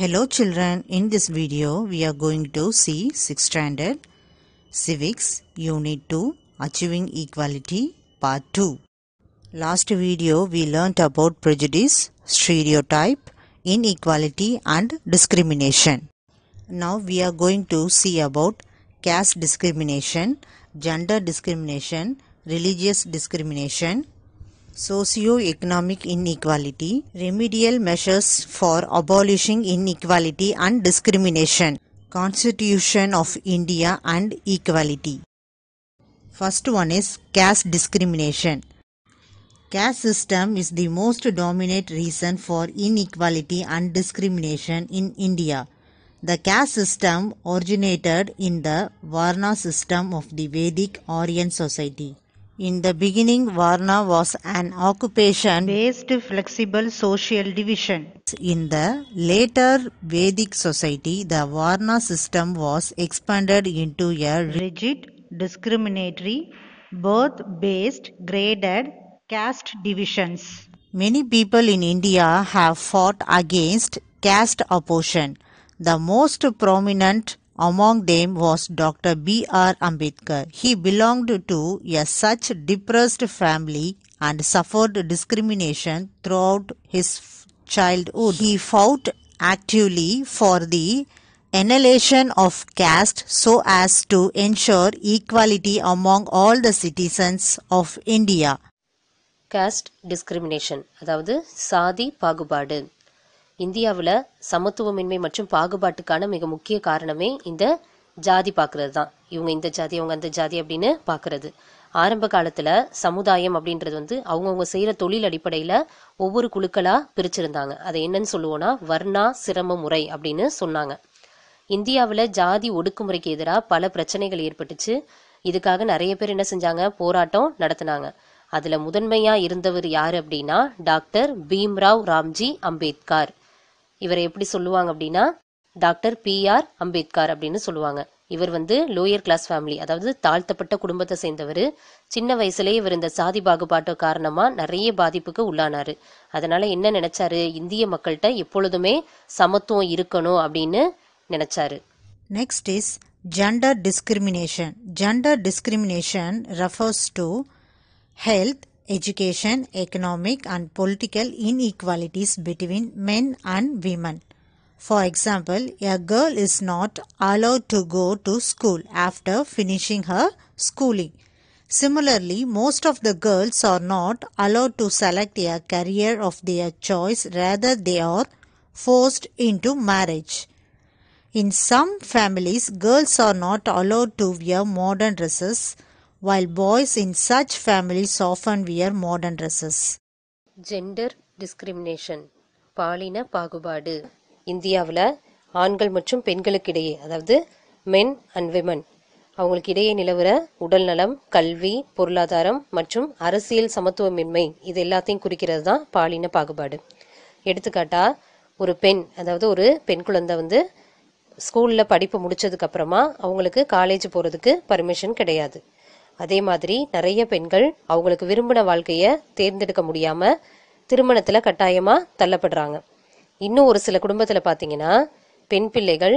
Hello children, in this video we are going to see 6th standard Civics Unit 2 Achieving Equality Part 2. Last video we learnt about prejudice, stereotype, inequality and discrimination. Now we are going to see about caste discrimination, gender discrimination, religious discrimination, socio-economic inequality, remedial measures for abolishing inequality and discrimination, Constitution of India and equality. First one is caste discrimination. Caste system is the most dominant reason for inequality and discrimination in India. The caste system originated in the Varna system of the Vedic Aryan society. In the beginning, Varna was an occupation based flexible social division. In the later Vedic society, the Varna system was expanded into a rigid, discriminatory, birth based, graded caste divisions. Many people in India have fought against caste oppression. The most prominent among them was Dr. B. R. Ambedkar. He belonged to a such depressed family and suffered discrimination throughout his childhood. He fought actively for the annihilation of caste so as to ensure equality among all the citizens of India. Caste discrimination அதாவது சாதி பாகுபாடு இந்தியாவில் சமத்துவமின்மை மற்றும் பாகுபாட்டுக்கான மிக முக்கிய காரணமே இந்த ஜாதி பார்க்கறது தான் இவங்க இந்த ஜாதி அவங்க அந்த ஜாதி அப்படின்னு பார்க்கறது ஆரம்ப காலத்தில் சமுதாயம் அப்படின்றது வந்து அவங்கவுங்க செய்கிற தொழில் அடிப்படையில் ஒவ்வொரு குழுக்களாக பிரிச்சிருந்தாங்க அதை என்னன்னு சொல்லுவோன்னா வர்ணா சிரம முறை அப்படின்னு சொன்னாங்க இந்தியாவில் ஜாதி ஒடுக்குமுறைக்கு எதிராக பல பிரச்சனைகள் ஏற்பட்டுச்சு இதுக்காக நிறைய பேர் என்ன செஞ்சாங்க போராட்டம் நடத்தினாங்க அதில் முதன்மையாக இருந்தவர் யார் அப்படின்னா டாக்டர் பீம்ராவ் ராம்ஜி அம்பேத்கர் இவரை எப்படி சொல்லுவாங்க அப்படின்னா டாக்டர் பி ஆர் அம்பேத்கர் அப்படின்னு சொல்லுவாங்க இவர் வந்து லோயர் கிளாஸ் ஃபேமிலி அதாவது தாழ்த்தப்பட்ட குடும்பத்தை சேர்ந்தவர் சின்ன வயசுலேயே இவர் இந்த சாதி பாகுபாட்டு காரணமாக நிறைய பாதிப்புக்கு உள்ளானார் அதனால் என்ன நினச்சாரு இந்திய மக்கள்கிட்ட எப்பொழுதுமே சமத்துவம் இருக்கணும் அப்படின்னு நினச்சாரு next is gender discrimination gender discrimination refers to health education, economic and political inequalities between men and women. For example, a girl is not allowed to go to school after finishing her schooling. Similarly, most of the girls are not allowed to select a career of their choice, rather they are forced into marriage. In some families, girls are not allowed to wear modern dresses while boys in such families often wear modern dresses. Gender discrimination பாலின பாகுபாடு இந்தியாவில் ஆண்கள் மற்றும் பெண்களுக்கிடையே அதாவது men and women அவங்களுக்கு இடையே நிலவுற உடல் நலம் கல்வி பொருளாதாரம் மற்றும் அரசியல் சமத்துவமின்மை இது எல்லாத்தையும் குறிக்கிறது தான் பாலின பாகுபாடு எடுத்துக்காட்டா ஒரு பெண் அதாவது ஒரு பெண் குழந்தை வந்து ஸ்கூலில் படிப்பு முடிச்சதுக்கப்புறமா அவங்களுக்கு காலேஜ் போகிறதுக்கு பர்மிஷன் கிடையாது அதே மாதிரி நிறைய பெண்கள் அவங்களுக்கு விரும்பின வாழ்க்கையை தேர்ந்தெடுக்க முடியாம திருமணத்துல கட்டாயமா தள்ளப்படுறாங்க இன்னும் ஒரு சில குடும்பத்துல பாத்தீங்கன்னா பெண் பிள்ளைகள்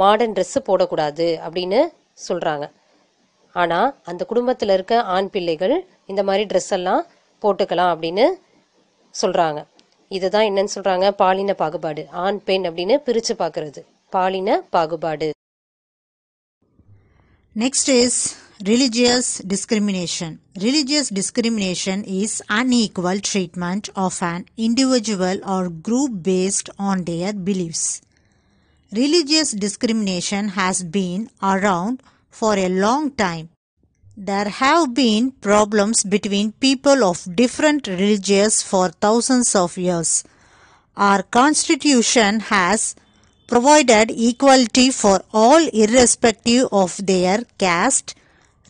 மாடர்ன் ட்ரெஸ் போடக்கூடாது அப்படின்னு சொல்றாங்க ஆனா அந்த குடும்பத்துல இருக்க ஆண் பிள்ளைகள் இந்த மாதிரி ட்ரெஸ் எல்லாம் போட்டுக்கலாம் அப்படின்னு சொல்றாங்க இதுதான் என்னன்னு சொல்றாங்க பாலின பாகுபாடு ஆண் பெண் அப்படின்னு பிரிச்சு பாக்குறது பாலின பாகுபாடு next is Religious discrimination. Religious discrimination is unequal treatment of an individual or group based on their beliefs. Religious discrimination has been around for a long time. There have been problems between people of different religions for thousands of years. Our constitution has provided equality for all irrespective of their caste,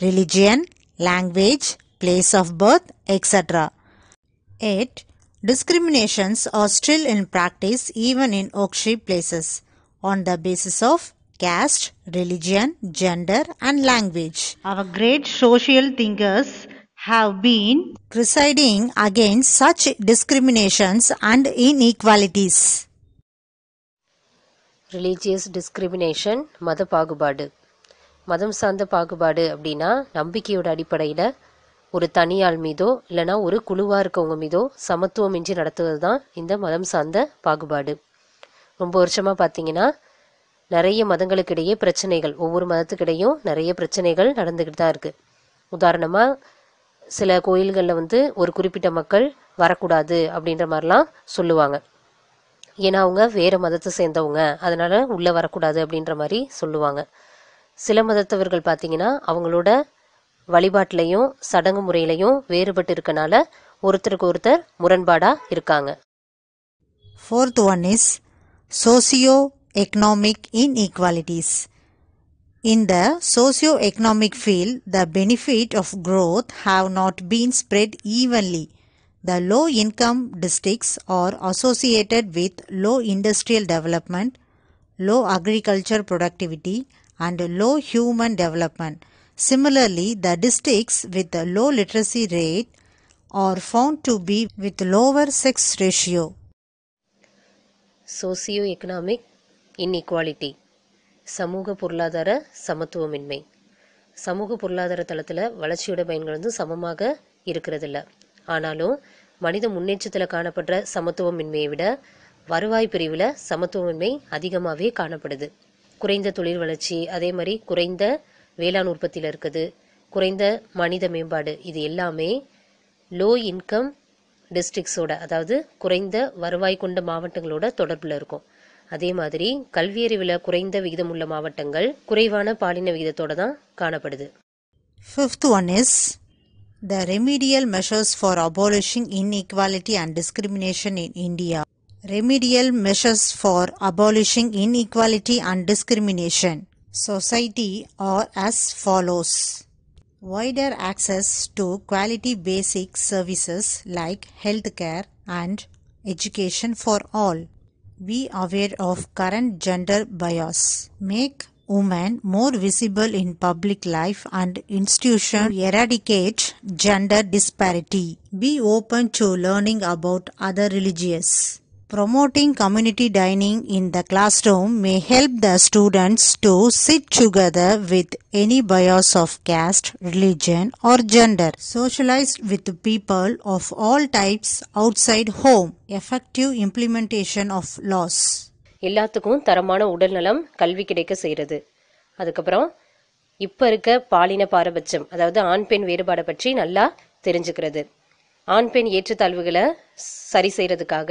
religion, language, place of birth, etc. 8. Discriminations are still in practice even in Oksri places on the basis of caste, religion, gender and language. Our great social thinkers have been presiding against such discriminations and inequalities. Religious discrimination, Mother Pagubadu. மதம் சார்ந்த பாகுபாடு அப்படின்னா நம்பிக்கையோட அடிப்படையில் ஒரு தனியாள் மீதோ இல்லைனா ஒரு குழுவாக இருக்கவங்க மீதோ சமத்துவம் இன்றி நடத்துவது தான் இந்த மதம் சார்ந்த பாகுபாடு ரொம்ப வருஷமாக பார்த்தீங்கன்னா நிறைய மதங்களுக்கிடையே பிரச்சனைகள் ஒவ்வொரு மதத்துக்கிடையும் நிறைய பிரச்சனைகள் நடந்துக்கிட்டு தான் இருக்குது உதாரணமாக சில கோயில்களில் வந்து ஒரு குறிப்பிட்ட மக்கள் வரக்கூடாது அப்படின்ற மாதிரிலாம் சொல்லுவாங்க ஏன்னா அவங்க வேறு மதத்தை சேர்ந்தவங்க அதனால் உள்ளே வரக்கூடாது அப்படின்ற மாதிரி சொல்லுவாங்க சில மதத்தவர்கள் பார்த்தீங்கன்னா அவங்களோட வழிபாட்டிலையும் சடங்கு முறையிலையும் வேறுபட்டு இருக்கனால ஒருத்தருக்கு ஒருத்தர் முரண்பாடாக இருக்காங்க fourth one is socio economic inequalities In the socio-economic field, the benefit of growth have not been spread evenly. The low-income districts are associated with low industrial development, low agriculture productivity, and low human development Similarly, the districts with a low literacy rate are found to be with lower sex ratio. Socio-economic inequality சமூக பொருளாதார சமத்துவமின்மை சமூக பொருளாதார தளத்தில் வளர்ச்சியோட பயன்கள் வந்து சமமாக இருக்கிறதில்ல ஆனாலும் மனித முன்னேற்றத்தில் காணப்படுற சமத்துவமின்மையை விட வருவாய் பிரிவில் சமத்துவமின்மை அதிகமாகவே காணப்படுது குறைந்த தொழில் வளர்ச்சி அதே மாதிரி குறைந்த வேளாண் உற்பத்தியில் இருக்குது குறைந்த மனித மேம்பாடு இது எல்லாமே லோ இன்கம் டிஸ்ட்ரிக்ஸோட அதாவது குறைந்த வருவாய் கொண்ட மாவட்டங்களோட தொடர்பில் இருக்கும் அதே மாதிரி கல்வியறிவில் குறைந்த விகிதம் உள்ள மாவட்டங்கள் குறைவான பாலின விகிதத்தோட தான் காணப்படுது fifth one is the remedial measures for abolishing inequality and discrimination in India remedial measures for abolishing inequality and discrimination. Society are as follows. Wider access to quality basic services like healthcare and education for all. Be aware of current gender bias. Make women more visible in public life and institutions to eradicate gender disparity. Be open to learning about other religions. Promoting community dining in the classroom may help the students to sit together with any bias of caste, religion or gender. Socialize with people of all types outside home. Effective implementation of laws. எல்லாத்துக்கும் தரமான உடல்நலம் கல்வி கிடைக்க செய்கிறது அதுக்கப்புறம் இப்போ இருக்க பாலின பாரபட்சம் அதாவது ஆண் பெண் வேறுபாடை பற்றி நல்லா தெரிஞ்சுக்கிறது ஆண் பெண் ஏற்றத்தாழ்வுகளை சரி செய்கிறதுக்காக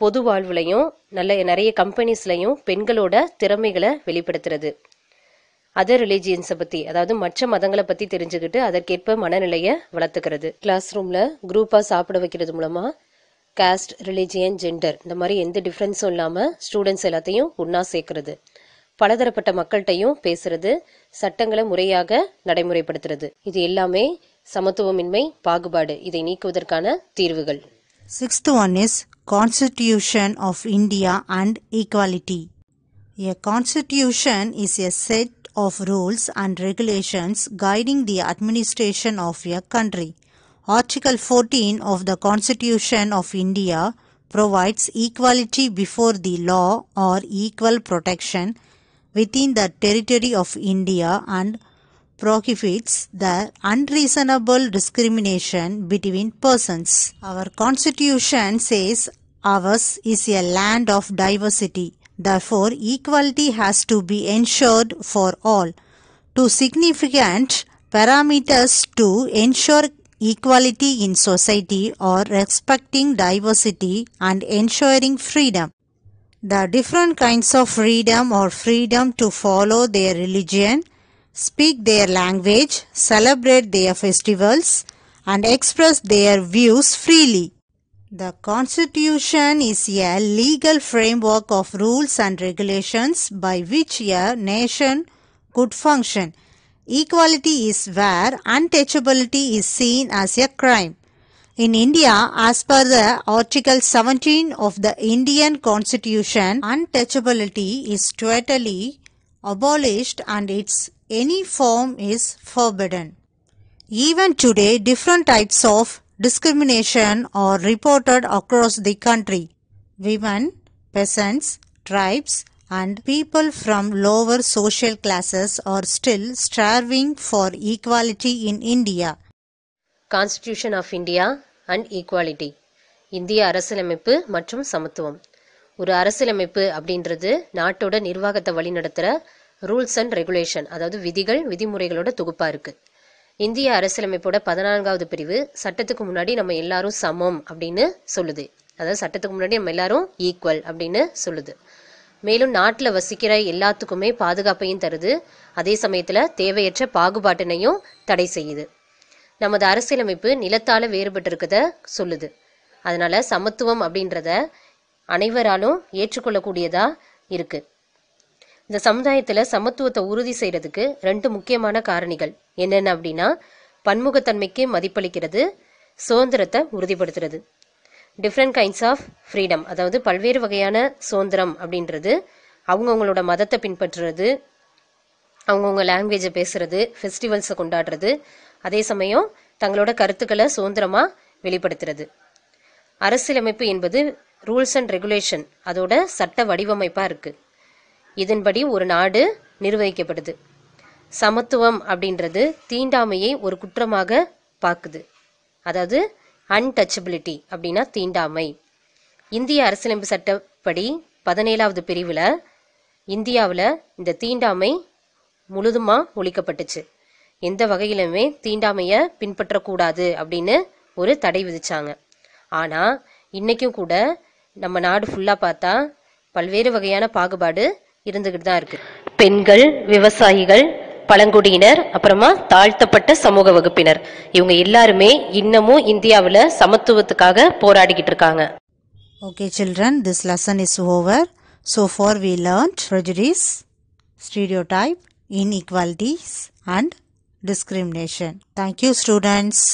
பொது வாழ்வுலையும் நல்ல நிறைய கம்பெனிஸ்லையும் பெண்களோட திறமைகளை வெளிப்படுத்துறது அதர் ரிலீஜியன்ஸை பற்றி அதாவது மற்ற மதங்களை பற்றி தெரிஞ்சுக்கிட்டு அதற்கேற்ப மனநிலையை வளர்த்துக்கிறது கிளாஸ் ரூமில் குரூப்பாக சாப்பிட வைக்கிறது மூலமாக காஸ்ட் ரிலீஜியன் ஜெண்டர் இந்த மாதிரி எந்த டிஃப்ரென்ஸும் இல்லாமல் ஸ்டூடெண்ட்ஸ் எல்லாத்தையும் ஒன்றா சேர்க்கறது பலதரப்பட்ட மக்கள்கிட்டையும் பேசுறது சட்டங்களை முறையாக நடைமுறைப்படுத்துறது இது எல்லாமே சமத்துவமின்மை பாகுபாடு இதை நீக்குவதற்கான தீர்வுகள் Sixth one is Constitution of India and Equality. A constitution is a set of rules and regulations guiding the administration of a country. Article 14 of the Constitution of India provides equality before the law or equal protection within the territory of India and prohibits the unreasonable discrimination between persons. Our constitution says ours is a land of diversity. Therefore, equality has to be ensured for all. Two significant parameters to ensure equality in society are respecting diversity and ensuring freedom. The different kinds of freedom or freedom to follow their religion, speak their language, celebrate their festivals, and express their views freely. The Constitution is a legal framework of rules and regulations by which a nation could function. Equality is where untouchability is seen as a crime. In India, as per the Article 17 of the Indian Constitution, untouchability is totally abolished and its any form is forbidden. Even today, different types of discrimination are reported across the country. Women, peasants, tribes, and people from lower social classes are still striving for equality in India. Constitution of India and Equality இந்திய அரசியலமைப்பு மற்றும் சமத்துவம் ஒரு அரசியலமைப்பு அப்படின்றது நாட்டோட நிர்வாகத்தை வழிநடத்துகிற rules and regulation அதாவது விதிகள் விதிமுறைகளோட தொகுப்பாக இருக்குது இந்திய அரசியலமைப்போட பதினான்காவது பிரிவு சட்டத்துக்கு முன்னாடி நம்ம எல்லாரும் சமம் அப்படின்னு சொல்லுது அதாவது சட்டத்துக்கு முன்னாடி நம்ம எல்லாரும் ஈக்குவல் அப்படின்னு சொல்லுது மேலும் நாட்டில் வசிக்கிற எல்லாத்துக்குமே பாதுகாப்பையும் தருது அதே சமயத்தில் தேவையற்ற பாகுபாட்டினையும் தடை செய்யுது நமது அரசியலமைப்பு நிலத்தால் வேறுபட்டிருக்கத சொல்லுது அதனால் சமத்துவம் அப்படின்றத அனைவராலும் ஏற்றுக்கொள்ளக்கூடியதாக இருக்குது இந்த சமுதாயத்தில் சமத்துவத்தை உறுதி செய்கிறதுக்கு ரெண்டு முக்கியமான காரணிகள் என்னென்ன அப்படின்னா பன்முகத்தன்மைக்கு மதிப்பளிக்கிறது சுதந்திரத்தை உறுதிப்படுத்துறது டிஃப்ரெண்ட் கைண்ட்ஸ் ஆஃப் ஃப்ரீடம் அதாவது பல்வேறு வகையான சுதந்திரம் அப்படின்றது அவங்கவுங்களோட மதத்தை பின்பற்றுறது அவங்கவுங்க லாங்குவேஜை பேசுறது ஃபெஸ்டிவல்ஸை கொண்டாடுறது அதே சமயம் தங்களோட கருத்துக்களை சுதந்திரமாக வெளிப்படுத்துறது அரசியலமைப்பு என்பது ரூல்ஸ் அண்ட் ரெகுலேஷன் அதோட சட்ட வடிவமைப்பாக இருக்குது இதன்படி ஒரு நாடு நிர்வகிக்கப்படுது சமத்துவம் அப்படின்றது தீண்டாமையை ஒரு குற்றமாக பார்க்குது அதாவது அன்டச்சபிலிட்டி அப்படின்னா தீண்டாமை இந்திய அரசியலமைப்பு சட்டப்படி பதினேழாவது பிரிவில் இந்தியாவில் இந்த தீண்டாமை முழுதுமாக ஒழிக்கப்பட்டுச்சு எந்த வகையிலுமே தீண்டாமையை பின்பற்றக்கூடாது அப்படின்னு ஒரு தடை விதிச்சாங்க ஆனால் இன்றைக்கும் கூட நம்ம நாடு ஃபுல்லாக பார்த்தா பல்வேறு வகையான பாகுபாடு இருந்துகிட்டு தான் இருக்கு பெண்கள் விவசாயிகள் பழங்குடியினர் அப்புறமா தாழ்த்தப்பட்ட சமூக வகுப்பினர் இவங்க எல்லாருமே இன்னமும் இந்தியாவில் சமத்துவத்துக்காக போராடிக்கிட்டு இருக்காங்க okay children this lesson is over so far we learn prejudice type inequalities and discrimination thank you students